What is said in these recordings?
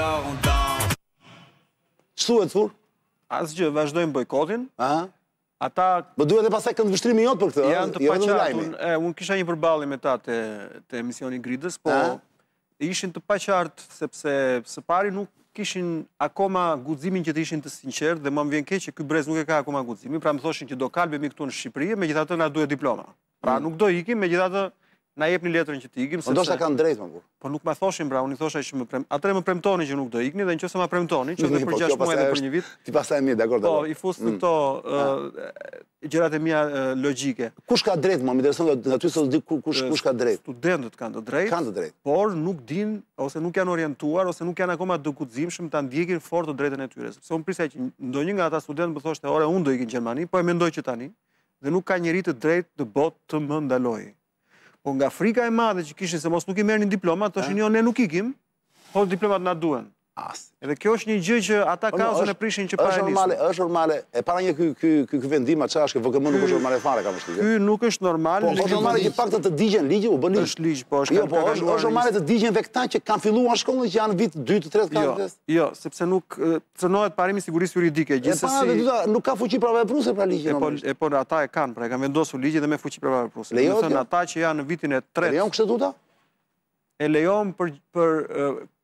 la on e thur? Asgjë, vazhdojmë bojkotin. Ëh. Ata Më duhet edhe pasaj këndë vështrimi jot për këtë. Ja, të jo, paqartë, unë kisha një përballje me ta të emisioni Gridës, po ishin të paqartë sepse së pari nuk kishin akoma guximin që të ishin të sinqertë dhe më vjen keq që ky brez nuk e ka akoma guximin, pra më thoshin që do kalbemi këtu në Shqipëri, megjithatë na duhet diploma. Pra mm. nuk do ikim, megjithatë na jep një letrën që të ikim. Po ndoshta kanë drejtë më bu. Po nuk më thoshin bra, unë i thosha që më prem. Atëre më premtonin që nuk do ikni dhe nëse më premtonin, që po, për 6 muaj dhe për një vit. Ti pastaj mirë, dakor, po, dakor. Po i fus mm. këto gjërat e mia logjike. Kush ka drejtë më, më intereson aty të di kush kush ka drejtë. Studentët kanë të drejtë. Kanë të drejtë. Por nuk din ose nuk janë orientuar ose nuk janë akoma ta fort të drejtën e tyre, sepse unë që ndonjë nga ata studentë më thoshte, "Ore, unë do ikin në Gjermani, po e mendoj që tani." Dhe nuk ka njëri të drejtë të botë të më ndalojë. Po nga frika e madhe që kishin se mos nuk i merë një diplomat, të jo, ne nuk ikim, po diplomat nga duen. Edhe kjo është një gjë që ata po, kaosën e prishin që para nisën. Është normale, e para një këj vendima që është, VKM jo? nuk është normale fare, po, ka po, mështë të Këj nuk është normale. Po, është normale që pak të të digjen ligjë, u bëni. është ligjë, po, është jo, Po, është normale të digjen dhe këta që kanë fillu anë shkollën që janë vitë 2-3 kanë Jo, jo, sepse nuk cënohet parimi sigurisë juridike. E para nuk ka fuqi prave pra E po, ata e kanë, pra e kanë vendosur ligjë dhe me fuqi pra ata që janë vitin e e lejon për, për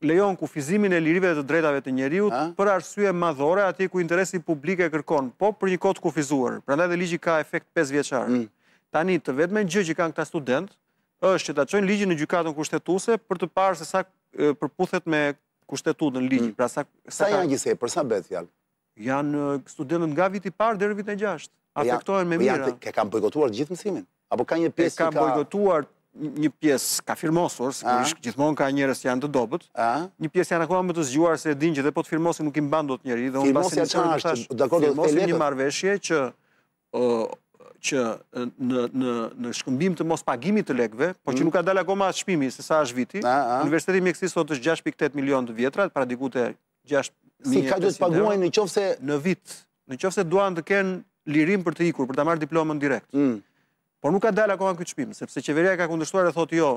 lejon kufizimin e lirive të drejtave të njeriut për arsye madhore aty ku interesi publik e kërkon, po për një kohë kufizuar. Prandaj dhe ligji ka efekt 5 vjeçar. Mm. Tani të vetmen gjë që kanë këta student është që ta çojnë ligjin në gjykatën kushtetuese për të parë se sa përputhet me kushtetutën e ligjit. Mm. Pra sa sa, sa janë gjithsej për sa bëhet fjalë? Janë studentët nga viti i parë deri në vitin e 6. Po Afektohen me mira. Po ja, ke kanë bojkotuar gjithë mësimin apo ka një pjesë që ka bojkotuar një pjesë ka firmosur, së kërish ah. gjithmonë ka njërës që janë të dobet, ah. një pjesë janë akua më të zgjuar se e dinjë dhe po të firmosin nuk im bandot njëri, dhe unë basin një qërë të firmosin një marveshje që në shkëmbim të mos pagimi të lekve, por që hmm. nuk ka dalë akoma atë shpimi, se sa është viti, ah, Universiteti Mjekësi sot është 6.8 milion të vjetra, pra dikute 6.000 milion të vjetra, në në qofse duan të kenë lirim për të ikur, për të marrë diplomën direkt. Hmm. Por nuk ka dalë akoma këtë çmim, sepse qeveria ka kundërshtuar e thotë jo,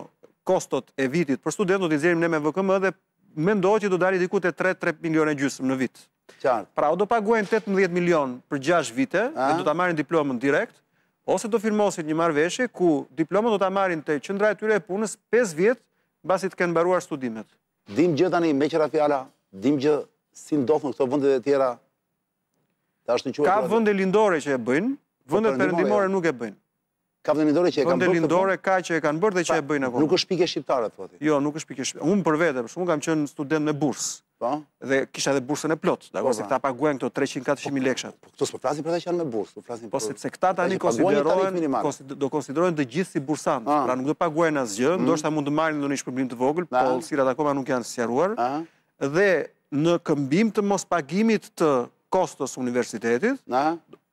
kostot e vitit për student do t'i zërim ne me VKM dhe ndohë që do dali diku te 3 3 milionë gjysmë në vit. Qartë. Pra do paguajnë 18 milion për 6 vite dhe do ta marrin diplomën direkt, ose do firmosin një marveshe, ku diplomën do ta marrin te qendra e tyre e punës 5 vjet mbasi të kenë mbaruar studimet. Dim gjë tani me qëra fjala, dim gjë si ndodhen këto vende e tjera. Tash Ka vende lindore që e bëjnë, po, vende perëndimore nuk e bëjnë. Ka vendelindore që e kanë bërë. Vendelindore po? që e kanë bërë dhe që e pra, bëjnë akoma. Nuk është pikë shqiptare thotë. Jo, nuk është pikë shqiptare. Unë për vete, për shkakun kam qenë student në bursë. Po. Dhe kisha edhe bursën e plotë. Dhe po, se pra. këta paguajnë këto 300 400000 lekësha. Po këto s'po flasin për ata që janë me bursë, po flasin Po sepse këta tani konsiderohen, do konsiderojnë të gjithë si bursant, ah. pra nuk do paguajnë asgjë, mm. ndoshta mund të marrin ndonjë shpërblim të vogël, ah. po cilat akoma nuk janë sqaruar. Ah. Dhe në këmbim të mos pagimit të kostos universitetit,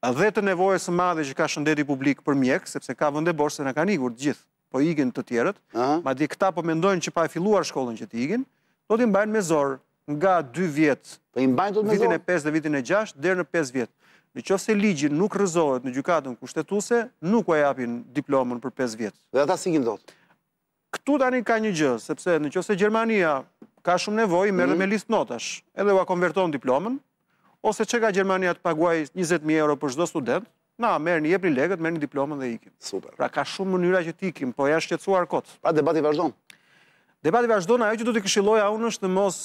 dhe të nevojës së madhe që ka shëndeti publik për mjek, sepse ka vënde borë se në kanë igur të gjithë, po igin të tjerët, ma di këta po mendojnë që pa e filuar shkollën që të igin, do t'i mbajnë me zorë nga 2 vjetë, po vitin e 5 dhe vitin e 6, dherë në 5 vjetë. Në që se ligjin nuk rëzohet në gjukatën kushtetuse, nuk e japin diplomën për 5 vjetë. Dhe ata si gjithë do të? Këtu tani ka një gjë, sepse në që se Gjermania ka shumë nevoj, merë mhm. me listë notash, edhe va konverton diplomën, ose që ka Gjermania të paguaj 20.000 euro për shdo student, na, merë një epli legët, merë një diplomën dhe ikim. Super. Pra ka shumë mënyra që t'ikim, po ja shqetsuar kotë. Pra debati vazhdojnë. Debati vazhdojnë, ajo që du t'i këshiloja unë është në mos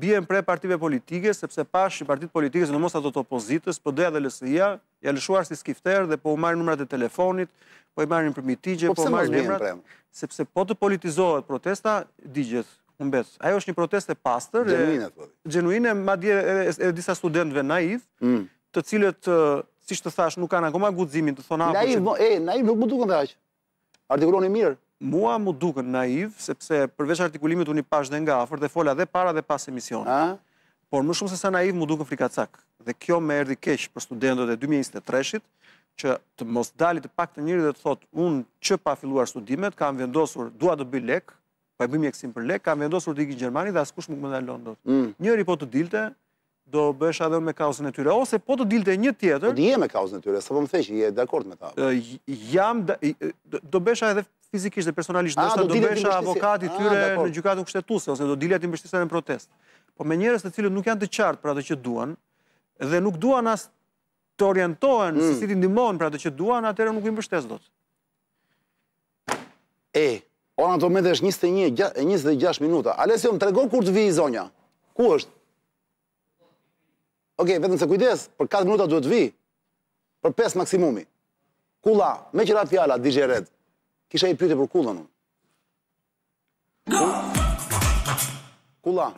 bjen pre partive politike, sepse pash i partit politike, në mos ato të opozitës, për po dhe dhe lësëja, ja lëshuar si skifter dhe po u marrë numrat e telefonit, po i marrë një përmitigje, po, po u marrë numrat, sepse po të politizohet protesta, digjet në besë. Ajo është një protest e pastër. Gjenuine, thodhë. Gjenuine, ma dje e disa studentve naiv, mm. të cilët, si shtë thash, nuk kanë akoma gudzimin të thonë... Ah, naiv, po e, naiv nuk mu duke në dhe aqë. Artikuloni mirë. Mua më duke naiv, sepse përveç artikulimit unë i pash dhe nga afer, dhe folja dhe para dhe pas emisionë. Por më shumë se sa naiv më duke frikacak. Dhe kjo me erdi kesh për studentët e 2023-it, që të mos dalit pak të njëri dhe të thot, unë që pa filluar studimet, kam vendosur, dua të bëj lekë, pagëbim mjekësim për lek, kam vendosur të ikin Gjermani dhe askush nuk më dalon do mm. Njëri po të dilte, do bësh adhe me kauzën e tyre, ose po të dilte një tjetër... Po të je me kauzën e tyre, së po më thejë që je dakord me ta. Jam, do bësh adhe fizikisht dhe personalisht, do bësh avokati tyre në gjykatën kështetuse, ose do dilja të imbështisa në protest. Po me njëres të cilët nuk janë të qartë për atë që duan, dhe nuk duan as të orientohen, mm. si si ti ndimohen për atë që duan, atëre nuk imbështes do të. E, Por në të momente është 21-26 minuta. Alesio, më regohë kur të vi i zonja. Ku është? Okej, vetëm se kujdes, për 4 minuta duhet vi. Për 5 maksimumi. Kula, me që ratë fjala, DJ Red, kisha i pyte për kullën unë. Kula.